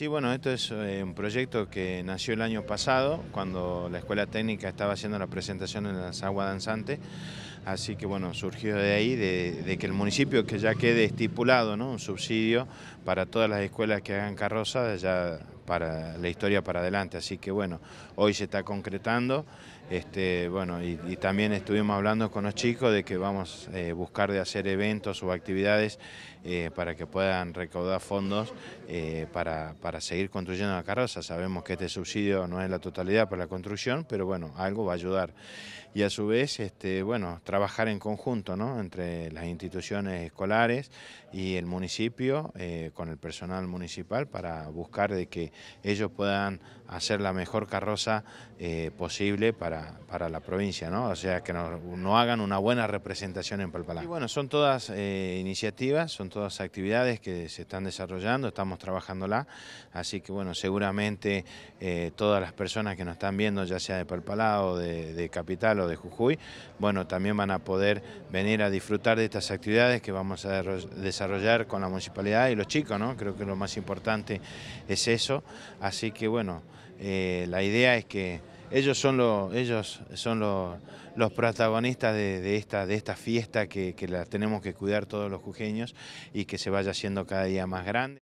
Sí, bueno, esto es eh, un proyecto que nació el año pasado, cuando la Escuela Técnica estaba haciendo la presentación en las aguas danzantes. Así que bueno, surgió de ahí, de, que el municipio que ya quede estipulado, ¿no? Un subsidio para todas las escuelas que hagan carrozas, ya para la historia para adelante. Así que bueno, hoy se está concretando. Este, bueno, y, también estuvimos hablando con los chicos de que vamos a eh, buscar de hacer eventos o actividades eh, para que puedan recaudar fondos eh, para, seguir construyendo la carroza. Sabemos que este subsidio no es la totalidad para la construcción, pero bueno, algo va a ayudar. Y a su vez, este, bueno, trabajar en conjunto, Entre las instituciones escolares y el municipio, con el personal municipal, para buscar de que ellos puedan hacer la mejor carroza eh, posible para, la provincia, ¿no? O sea, que nos, no, hagan una buena representación en Palpalá. bueno, son todas eh, iniciativas, son todas actividades que se están desarrollando, estamos trabajándola, así que bueno, seguramente eh, todas las personas que nos están viendo, ya sea de Palpalá o de, de Capital o de Jujuy, bueno, también van a poder venir a disfrutar de estas actividades que vamos a desarrollar con la municipalidad y los chicos, ¿no? Creo que lo más importante es eso, Así que bueno, eh, la idea es que ellos son, ellos son los protagonistas de, esta, de esta fiesta que, que la tenemos que cuidar todos los jujeños y que se vaya haciendo cada día más grande.